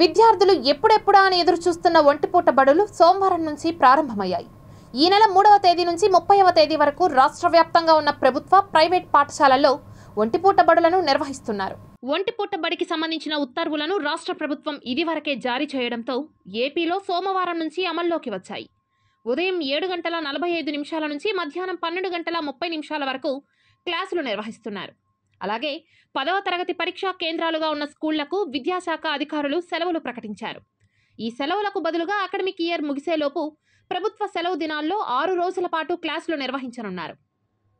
విద్యార్థులు ఎప్పుడెప్పుడా అని ఎదురు చూస్తున్న ఒంటిపూట బడులు సోమవారం నుంచి ప్రారంభమయ్యాయి ఈ నెల మూడవ తేదీ నుంచి ముప్పైవ తేదీ వరకు రాష్ట్ర వ్యాప్తంగా ఉన్న ప్రభుత్వ ప్రైవేట్ పాఠశాలల్లో ఒంటిపూట బడులను నిర్వహిస్తున్నారు ఒంటిపూట బడికి సంబంధించిన ఉత్తర్వులను రాష్ట్ర ప్రభుత్వం ఇదివరకే జారీ చేయడంతో ఏపీలో సోమవారం నుంచి అమల్లోకి వచ్చాయి ఉదయం ఏడు గంటల నలభై ఐదు నిమిషాల నుంచి మధ్యాహ్నం పన్నెండు గంటల ముప్పై నిమిషాల వరకు క్లాసులు నిర్వహిస్తున్నారు అలాగే పదవ తరగతి పరీక్షా కేంద్రాలుగా ఉన్న స్కూళ్లకు విద్యాశాఖ అధికారులు సెలవులు ప్రకటించారు ఈ సెలవులకు బదులుగా అకాడమిక్ ఇయర్ ముగిసేలోపు ప్రభుత్వ సెలవు దినాల్లో ఆరు రోజుల పాటు క్లాసులు నిర్వహించనున్నారు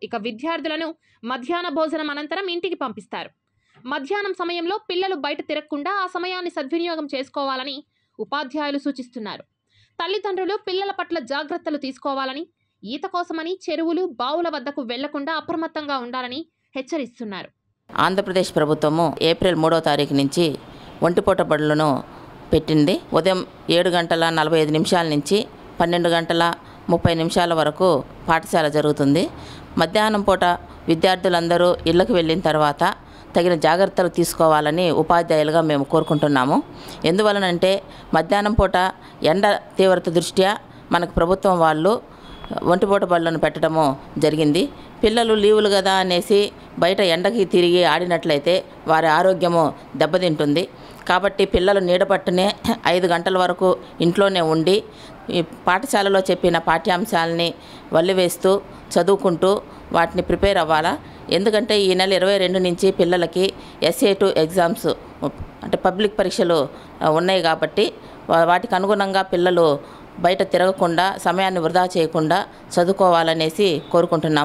ఇక విద్యార్థులను మధ్యాహ్న భోజనం అనంతరం ఇంటికి పంపిస్తారు మధ్యాహ్నం సమయంలో పిల్లలు బయట తిరగకుండా ఆ సమయాన్ని సద్వినియోగం చేసుకోవాలని ఉపాధ్యాయులు సూచిస్తున్నారు తల్లిదండ్రులు పిల్లల పట్ల జాగ్రత్తలు తీసుకోవాలని ఈత కోసమని చెరువులు బావుల వద్దకు వెళ్లకుండా అప్రమత్తంగా ఉండాలని హెచ్చరిస్తున్నారు ఆంధ్రప్రదేశ్ ప్రభుత్వము ఏప్రిల్ మూడో తారీఖు నుంచి ఒంటిపూట బడులను పెట్టింది ఉదయం ఏడు గంటల నలభై ఐదు నిమిషాల నుంచి పన్నెండు గంటల ముప్పై నిమిషాల వరకు పాఠశాల జరుగుతుంది మధ్యాహ్నం పూట విద్యార్థులందరూ ఇళ్లకు వెళ్ళిన తర్వాత తగిన జాగ్రత్తలు తీసుకోవాలని ఉపాధ్యాయులుగా మేము కోరుకుంటున్నాము ఎందువలనంటే మధ్యాహ్నం పూట ఎండ తీవ్రత దృష్ట్యా మనకు ప్రభుత్వం వాళ్ళు ఒంటిపూట బళ్ళను పెట్టడము జరిగింది పిల్లలు లీవులు కదా అనేసి బయట ఎండకి తిరిగి ఆడినట్లయితే వారి ఆరోగ్యము దెబ్బతింటుంది కాబట్టి పిల్లలు నీడపట్టునే ఐదు గంటల వరకు ఇంట్లోనే ఉండి పాఠశాలలో చెప్పిన పాఠ్యాంశాలని వల్లివేస్తూ చదువుకుంటూ వాటిని ప్రిపేర్ అవ్వాలా ఎందుకంటే ఈ నెల ఇరవై రెండు నుంచి పిల్లలకి ఎస్ఏ టూ ఎగ్జామ్స్ అంటే పబ్లిక్ పరీక్షలు ఉన్నాయి కాబట్టి వాటికి అనుగుణంగా పిల్లలు బయట తిరగకుండా సమయాన్ని వృధా చేయకుండా చదువుకోవాలనేసి కోరుకుంటున్నాం